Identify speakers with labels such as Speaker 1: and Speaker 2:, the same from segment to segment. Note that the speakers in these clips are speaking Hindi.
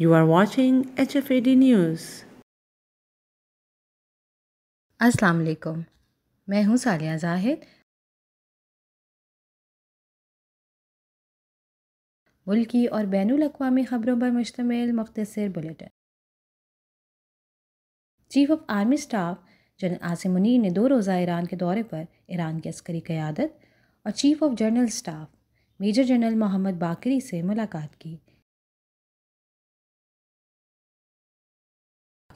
Speaker 1: You are watching HFAD News. अस्सलाम वालेकुम मैं हूं सालिया जाहिद मुल्की और बैन अवी ख़बरों पर मुश्तमिल मुख्तर bulletin
Speaker 2: chief of army staff general Asim Munir ने दो रोज़ा ईरान के दौरे पर ईरान की अस्करी क़्यादत और chief of general staff major general Mohammad Bagheri से मुलाकात की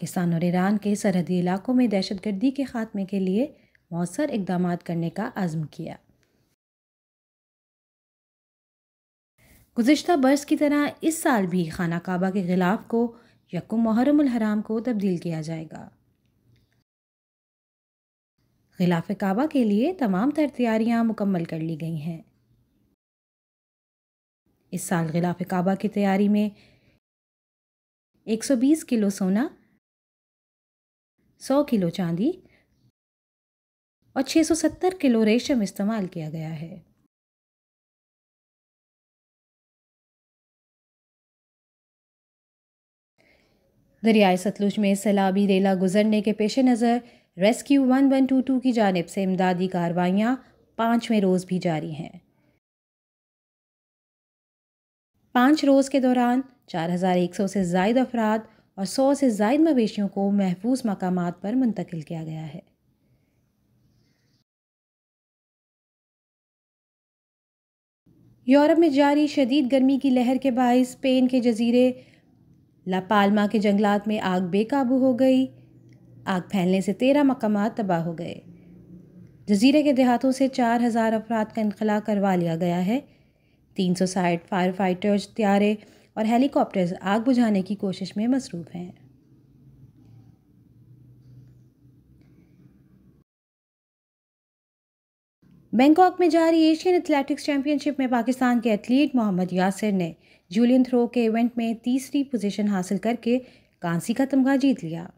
Speaker 2: पाकिस्तान और ईरान के सरहदी इलाकों में दहशतगर्दी के ख़ात्मे के लिए मौसर इकदाम करने का आज़म किया गुज्त बर्स की तरह इस साल भी खाना काबा के ख़िलाफ़ को यकु मुहरम हराम को तब्दील किया जाएगा खिलाफ काबा के लिए तमाम तर तैयारियाँ मुकम्मल कर ली गई हैं इस साल खिलाफ काबा की तैयारी में 120 किलो सोना सौ किलो चांदी
Speaker 1: और 670 किलो रेशम इस्तेमाल किया गया है
Speaker 2: दरियाए सतलुज में सैलाबी रेला गुजरने के पेश नज़र rescue one one two two की जानब से इमदादी कार्रवाइयाँ पाँचवें रोज़ भी जारी हैं पाँच रोज़ के दौरान चार हज़ार एक सौ से जायद अफराद और सौ से जायद मवेशियों को महफूज मकाम पर मुंतकिल किया गया है यूरोप में जारी शदीद गर्मी की लहर के बायस स्पेन के जजीरे लापालमा के जंगलात में आग बेकाबू हो गई आग फैलने से तेरह मकाम तबाह हो गए जजीरे के देहातों से चार हज़ार अफराद का इनखला करवा लिया गया है तीन सौ साठ फायर फाइटर्स त्यारे और हेलीकॉप्टर्स आग बुझाने की कोशिश में मसरूफ़ हैं बैंकॉक में जारी एशियन एथलेटिक्स चैंपियनशिप में पाकिस्तान के एथलीट मोहम्मद यासिर ने जूलियन थ्रो के इवेंट में तीसरी पोजीशन हासिल करके कांसी
Speaker 1: का तमगा जीत लिया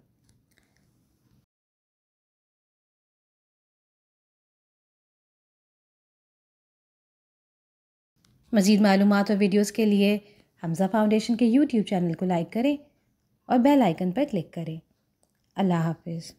Speaker 1: मज़ीद
Speaker 2: मालूम और वीडियोज़ के लिए हमज़ा फाउंडेशन के यूट्यूब चैनल को लाइक करें और बेल आइकन पर क्लिक करें अल्लाह हाफिज़